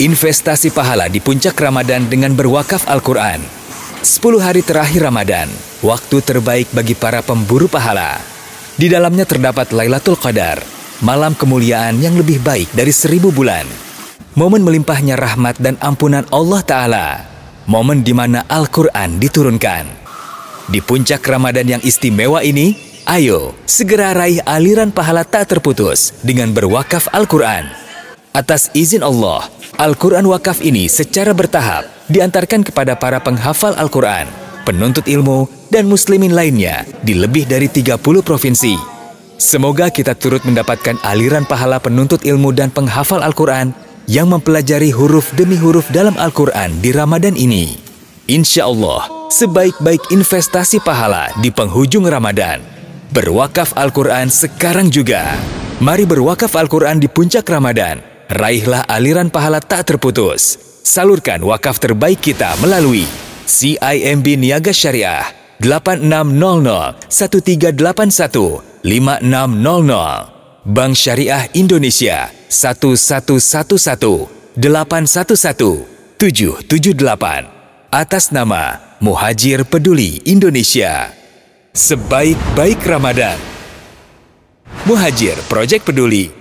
Investasi pahala di puncak Ramadan dengan berwakaf Al-Quran. 10 hari terakhir Ramadan, waktu terbaik bagi para pemburu pahala. Di dalamnya terdapat Lailatul Qadar, malam kemuliaan yang lebih baik dari seribu bulan. Momen melimpahnya rahmat dan ampunan Allah Ta'ala. Momen di mana Al-Quran diturunkan. Di puncak Ramadan yang istimewa ini, ayo segera raih aliran pahala tak terputus dengan berwakaf Al-Quran. Atas izin Allah, Al-Quran Wakaf ini secara bertahap diantarkan kepada para penghafal Al-Quran, penuntut ilmu, dan muslimin lainnya di lebih dari 30 provinsi. Semoga kita turut mendapatkan aliran pahala penuntut ilmu dan penghafal Al-Quran yang mempelajari huruf demi huruf dalam Al-Quran di Ramadan ini. Insya Allah, sebaik-baik investasi pahala di penghujung Ramadan. Berwakaf Al-Quran sekarang juga. Mari berwakaf Al-Quran di puncak Ramadan raihlah aliran pahala tak terputus. Salurkan wakaf terbaik kita melalui CIMB Niaga Syariah 8600 1381 5600 Bank Syariah Indonesia 1111 811 778 atas nama Muhajir Peduli Indonesia. Sebaik-baik Ramadan. Muhajir Project Peduli